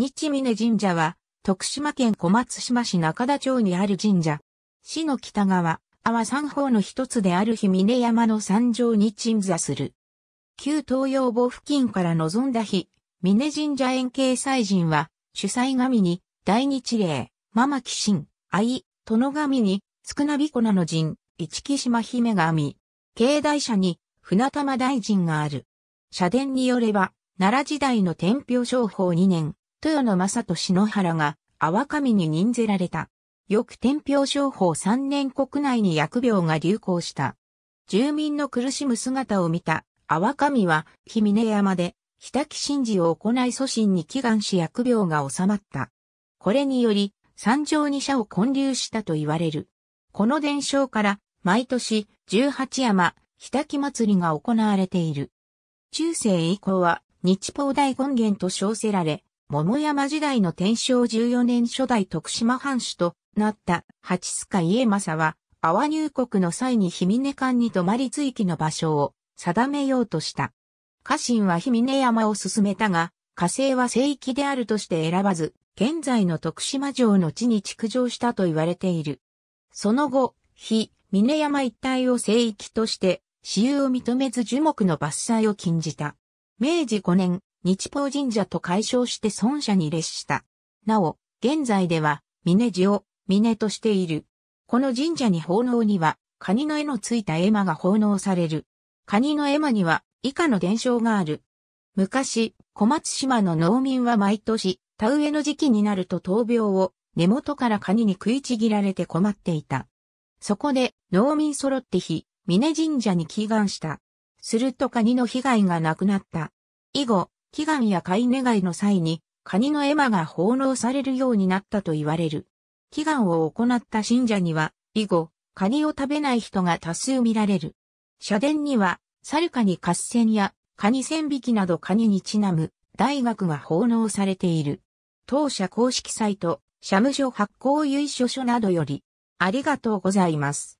日峰神社は、徳島県小松島市中田町にある神社。市の北側、阿波三方の一つである日峰山の山上に鎮座する。旧東洋坊付近から望んだ日、峰神社園形祭神は、主催神に、大日霊、ママキシン、愛、殿神に、少なびこなの神、一木島姫神、境内社に、船玉大臣がある。社殿によれば、奈良時代の天平商法2年、豊野正と篠原が、阿波神に任ぜられた。翌天平商法3年国内に薬病が流行した。住民の苦しむ姿を見た、阿波神は、日峰山で、日滝神事を行い祖神に祈願し薬病が収まった。これにより、山上二社を建立したと言われる。この伝承から、毎年、十八山、日滝祭りが行われている。中世以降は、日宝大権現と称せられ、桃山時代の天正14年初代徳島藩主となった八須賀家政は、阿波入国の際に氷峰間に泊まり追記の場所を定めようとした。家臣は氷峰山を進めたが、火星は聖域であるとして選ばず、現在の徳島城の地に築城したと言われている。その後、日、峰山一帯を聖域として、私有を認めず樹木の伐採を禁じた。明治5年、日報神社と解消して孫社に列した。なお、現在では、峰寺を峰としている。この神社に奉納には、カニの絵のついた絵馬が奉納される。カニの絵馬には、以下の伝承がある。昔、小松島の農民は毎年、田植えの時期になると闘病を根元からカニに食いちぎられて困っていた。そこで、農民揃って日、峰神社に祈願した。するとカニの被害がなくなった。以後、祈願や買い願いの際に、カニの絵馬が奉納されるようになったと言われる。祈願を行った信者には、以後、カニを食べない人が多数見られる。社殿には、サルカニ合戦や、カニ千匹などカニにちなむ、大学が奉納されている。当社公式サイト、社務所発行由緒書などより、ありがとうございます。